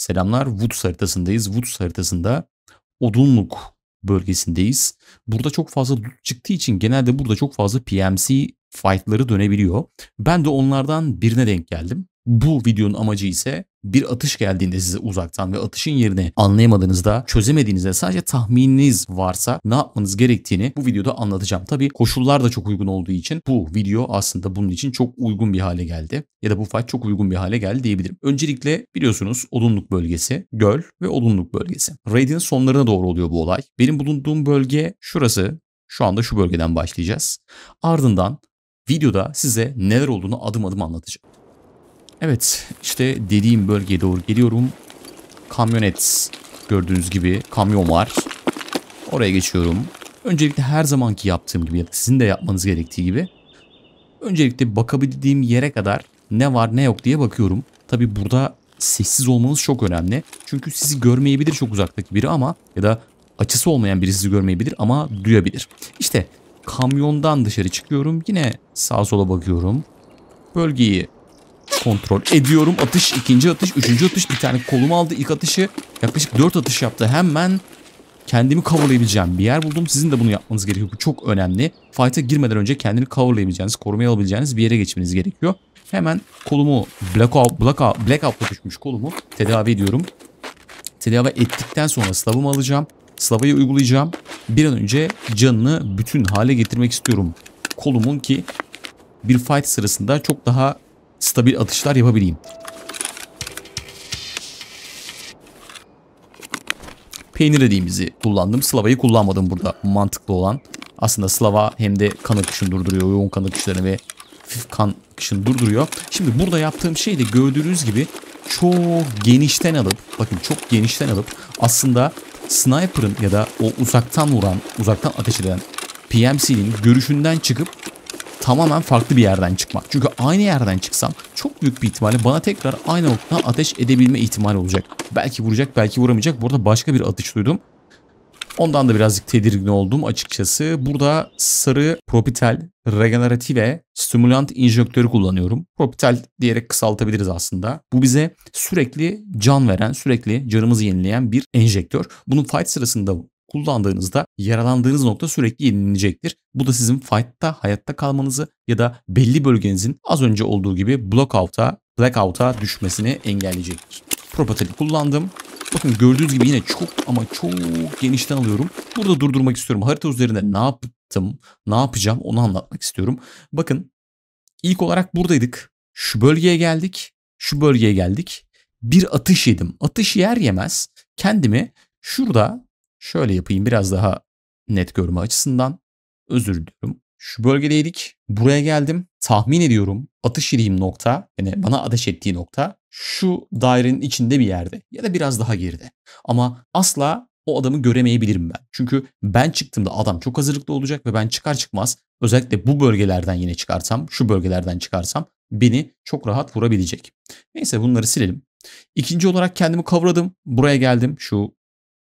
Selamlar. Woods haritasındayız. Woods haritasında odunluk bölgesindeyiz. Burada çok fazla dut çıktığı için genelde burada çok fazla PMC fightları dönebiliyor. Ben de onlardan birine denk geldim. Bu videonun amacı ise bir atış geldiğinde size uzaktan ve atışın yerini anlayamadığınızda, çözemediğinizde sadece tahmininiz varsa ne yapmanız gerektiğini bu videoda anlatacağım. Tabi koşullar da çok uygun olduğu için bu video aslında bunun için çok uygun bir hale geldi. Ya da bu fight çok uygun bir hale geldi diyebilirim. Öncelikle biliyorsunuz odunluk bölgesi, göl ve odunluk bölgesi. Raid'in sonlarına doğru oluyor bu olay. Benim bulunduğum bölge şurası. Şu anda şu bölgeden başlayacağız. Ardından videoda size neler olduğunu adım adım anlatacağım. Evet işte dediğim bölgeye doğru geliyorum. Kamyonet gördüğünüz gibi kamyon var. Oraya geçiyorum. Öncelikle her zamanki yaptığım gibi ya sizin de yapmanız gerektiği gibi. Öncelikle bakabildiğim yere kadar ne var ne yok diye bakıyorum. Tabi burada sessiz olmanız çok önemli. Çünkü sizi görmeyebilir çok uzaktaki biri ama ya da açısı olmayan biri sizi görmeyebilir ama duyabilir. İşte kamyondan dışarı çıkıyorum. Yine sağa sola bakıyorum. Bölgeyi kontrol ediyorum. Atış, ikinci atış, üçüncü atış. Bir tane kolum aldı ilk atışı. Yaklaşık dört atış yaptı. Hemen kendimi coverlayabileceğim bir yer buldum. Sizin de bunu yapmanız gerekiyor. Bu çok önemli. Fight'a girmeden önce kendini coverlayabileceğiniz, korumaya alabileceğiniz bir yere geçmeniz gerekiyor. Hemen kolumu, black black blackout, black blackout'a düşmüş kolumu tedavi ediyorum. Tedavi ettikten sonra slavımı alacağım. Slavayı uygulayacağım. Bir an önce canını bütün hale getirmek istiyorum. Kolumun ki bir fight sırasında çok daha stabil atışlar yapabileyim. Peynir dediğimizi kullandım. Slava'yı kullanmadım burada mantıklı olan. Aslında Slava hem de kan akışını durduruyor. Yoğun kan akışlarını ve kan akışını durduruyor. Şimdi burada yaptığım şey de gördüğünüz gibi çok genişten alıp bakın çok genişten alıp aslında sniper'ın ya da o uzaktan vuran uzaktan ateş eden PMC'nin görüşünden çıkıp tamamen farklı bir yerden çıkmak. Çünkü aynı yerden çıksam çok büyük bir ihtimalle bana tekrar aynı noktadan ateş edebilme ihtimali olacak. Belki vuracak belki vuramayacak. Burada başka bir atış duydum. Ondan da birazcık tedirgin oldum açıkçası. Burada sarı propital regenerative stimulant injektörü kullanıyorum. Propital diyerek kısaltabiliriz aslında. Bu bize sürekli can veren, sürekli canımızı yenileyen bir enjektör. Bunu fight sırasında kullandığınızda yaralandığınız nokta sürekli yenilenecektir. Bu da sizin fight'ta hayatta kalmanızı ya da belli bölgenizin az önce olduğu gibi blockout'a, blackout'a düşmesini engelleyecektir. Propatel'i kullandım. Bakın gördüğünüz gibi yine çok ama çok genişten alıyorum. Burada durdurmak istiyorum. Harita üzerinde ne yaptım, ne yapacağım onu anlatmak istiyorum. Bakın ilk olarak buradaydık. Şu bölgeye geldik. Şu bölgeye geldik. Bir atış yedim. Atış yer yemez kendimi şurada Şöyle yapayım biraz daha net görme açısından. Özür diliyorum. Şu bölgedeydik. Buraya geldim. Tahmin ediyorum atış edeyim nokta, yani bana ateş ettiği nokta şu dairenin içinde bir yerde ya da biraz daha geride. Ama asla o adamı göremeyebilirim ben. Çünkü ben çıktığımda adam çok hazırlıklı olacak ve ben çıkar çıkmaz özellikle bu bölgelerden yine çıkarsam, şu bölgelerden çıkarsam beni çok rahat vurabilecek. Neyse bunları silelim. İkinci olarak kendimi kavradım. Buraya geldim. Şu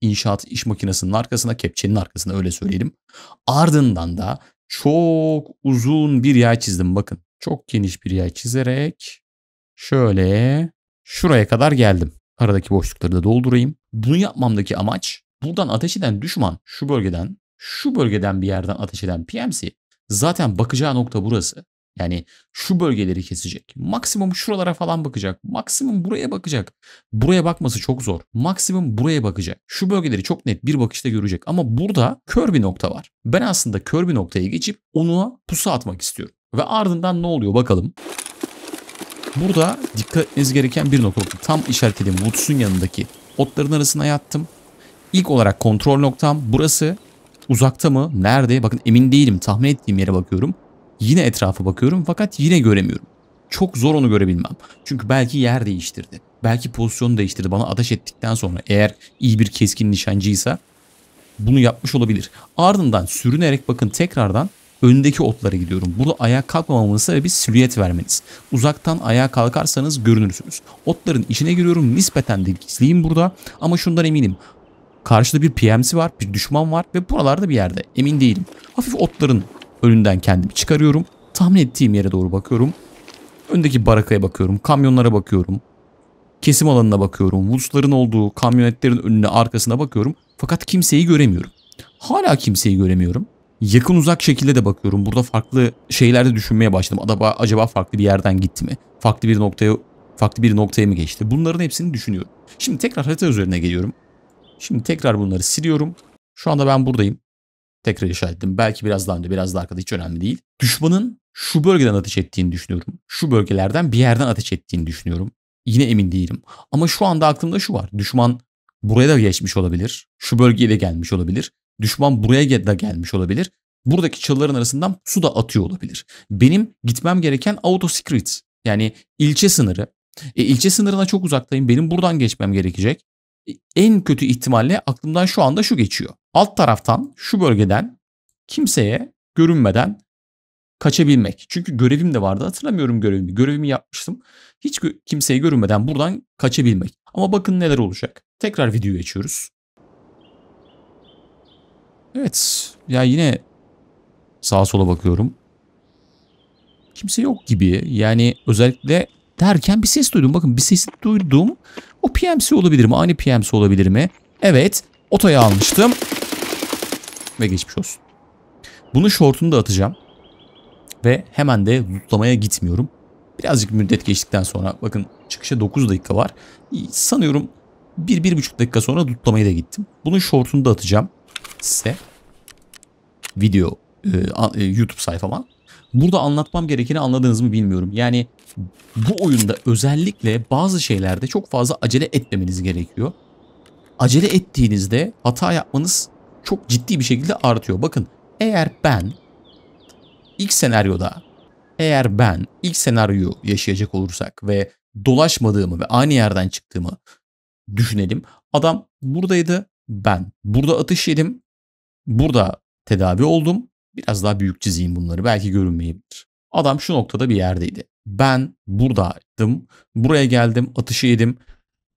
inşaat iş makinesinin arkasına, kepçenin arkasına öyle söyleyelim. Ardından da çok uzun bir yay çizdim bakın. Çok geniş bir yay çizerek şöyle şuraya kadar geldim. Aradaki boşlukları da doldurayım. Bunu yapmamdaki amaç buradan ateş eden düşman şu bölgeden, şu bölgeden bir yerden ateş eden PMC. Zaten bakacağı nokta burası. Yani şu bölgeleri kesecek. Maksimum şuralara falan bakacak. Maksimum buraya bakacak. Buraya bakması çok zor. Maksimum buraya bakacak. Şu bölgeleri çok net bir bakışta görecek. Ama burada kör bir nokta var. Ben aslında kör bir noktaya geçip ona pusu atmak istiyorum. Ve ardından ne oluyor bakalım. Burada dikkat etmeniz gereken bir nokta. Tam işaretlediğim Woods'un yanındaki otların arasına yattım. İlk olarak kontrol noktam burası. Uzakta mı? Nerede? Bakın emin değilim. Tahmin ettiğim yere bakıyorum. Yine etrafa bakıyorum fakat yine göremiyorum. Çok zor onu görebilmem. Çünkü belki yer değiştirdi. Belki pozisyonu değiştirdi bana ateş ettikten sonra. Eğer iyi bir keskin nişancıysa bunu yapmış olabilir. Ardından sürünerek bakın tekrardan öndeki otlara gidiyorum. Burada ayağa kalkmamamın sebebi silüet vermeniz. Uzaktan ayağa kalkarsanız görünürsünüz. Otların içine giriyorum. Nispeten de burada. Ama şundan eminim. Karşıda bir PMC var, bir düşman var ve buralarda bir yerde. Emin değilim. Hafif otların Önünden kendimi çıkarıyorum. Tahmin ettiğim yere doğru bakıyorum. Öndeki barakaya bakıyorum. Kamyonlara bakıyorum. Kesim alanına bakıyorum. Vusların olduğu kamyonetlerin önüne arkasına bakıyorum. Fakat kimseyi göremiyorum. Hala kimseyi göremiyorum. Yakın uzak şekilde de bakıyorum. Burada farklı şeylerde düşünmeye başladım. Adaba acaba farklı bir yerden gitti mi? Farklı bir noktaya farklı bir noktaya mı geçti? Bunların hepsini düşünüyorum. Şimdi tekrar harita üzerine geliyorum. Şimdi tekrar bunları siliyorum. Şu anda ben buradayım tekrar işaretledim. Belki biraz daha önce, biraz daha arkada hiç önemli değil. Düşmanın şu bölgeden ateş ettiğini düşünüyorum. Şu bölgelerden bir yerden ateş ettiğini düşünüyorum. Yine emin değilim. Ama şu anda aklımda şu var. Düşman buraya da geçmiş olabilir. Şu bölgeye de gelmiş olabilir. Düşman buraya da gelmiş olabilir. Buradaki çalıların arasından su da atıyor olabilir. Benim gitmem gereken auto secret. Yani ilçe sınırı. E, ilçe sınırına çok uzaktayım. Benim buradan geçmem gerekecek. E, en kötü ihtimalle aklımdan şu anda şu geçiyor alt taraftan şu bölgeden kimseye görünmeden kaçabilmek. Çünkü görevim de vardı. Hatırlamıyorum görevimi. Görevimi yapmıştım. Hiç kimseye görünmeden buradan kaçabilmek. Ama bakın neler olacak. Tekrar videoyu açıyoruz. Evet. Ya yine sağa sola bakıyorum. Kimse yok gibi. Yani özellikle derken bir ses duydum. Bakın bir ses duydum. O PMC olabilir mi? Aynı PMC olabilir mi? Evet. Otoya almıştım. Ve geçmiş olsun. Bunu şortunu da atacağım. Ve hemen de lootlamaya gitmiyorum. Birazcık müddet geçtikten sonra bakın çıkışa 9 dakika var. Sanıyorum 1-1,5 dakika sonra lootlamaya da gittim. Bunun şortunu da atacağım size. Video e, e, YouTube sayfama. Burada anlatmam gerekeni anladınız mı bilmiyorum. Yani bu oyunda özellikle bazı şeylerde çok fazla acele etmemeniz gerekiyor. Acele ettiğinizde hata yapmanız çok ciddi bir şekilde artıyor. Bakın eğer ben ilk senaryoda eğer ben ilk senaryoyu yaşayacak olursak ve dolaşmadığımı ve aynı yerden çıktığımı düşünelim. Adam buradaydı ben. Burada atış yedim. Burada tedavi oldum. Biraz daha büyük çizeyim bunları. Belki görünmeyebilir. Adam şu noktada bir yerdeydi. Ben buradaydım. Buraya geldim. Atışı yedim.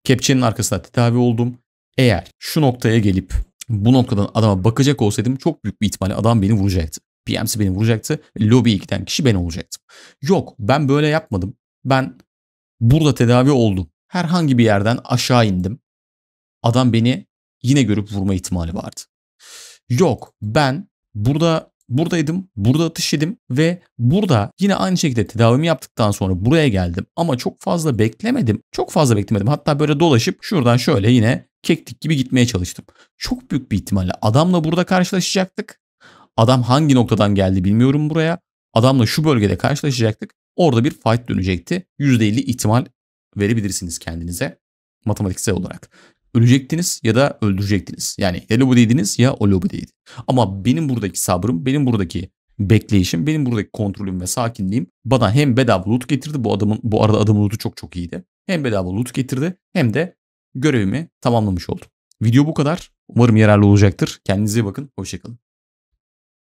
Kepçenin arkasında tedavi oldum. Eğer şu noktaya gelip bu noktadan adama bakacak olsaydım çok büyük bir ihtimalle adam beni vuracaktı. PMC beni vuracaktı. lobby giden kişi ben olacaktım. Yok ben böyle yapmadım. Ben burada tedavi oldum. Herhangi bir yerden aşağı indim. Adam beni yine görüp vurma ihtimali vardı. Yok ben burada buradaydım, burada atış yedim ve burada yine aynı şekilde tedavimi yaptıktan sonra buraya geldim ama çok fazla beklemedim. Çok fazla beklemedim. Hatta böyle dolaşıp şuradan şöyle yine keklik gibi gitmeye çalıştım. Çok büyük bir ihtimalle adamla burada karşılaşacaktık. Adam hangi noktadan geldi bilmiyorum buraya. Adamla şu bölgede karşılaşacaktık. Orada bir fight dönecekti. %50 ihtimal verebilirsiniz kendinize matematiksel olarak ölecektiniz ya da öldürecektiniz. Yani ya lobideydiniz ya o lobideydi. Ama benim buradaki sabrım, benim buradaki bekleyişim, benim buradaki kontrolüm ve sakinliğim bana hem bedava loot getirdi. Bu adamın bu arada adamın loot'u çok çok iyiydi. Hem bedava loot getirdi hem de görevimi tamamlamış oldum. Video bu kadar. Umarım yararlı olacaktır. Kendinize bakın. Hoşçakalın.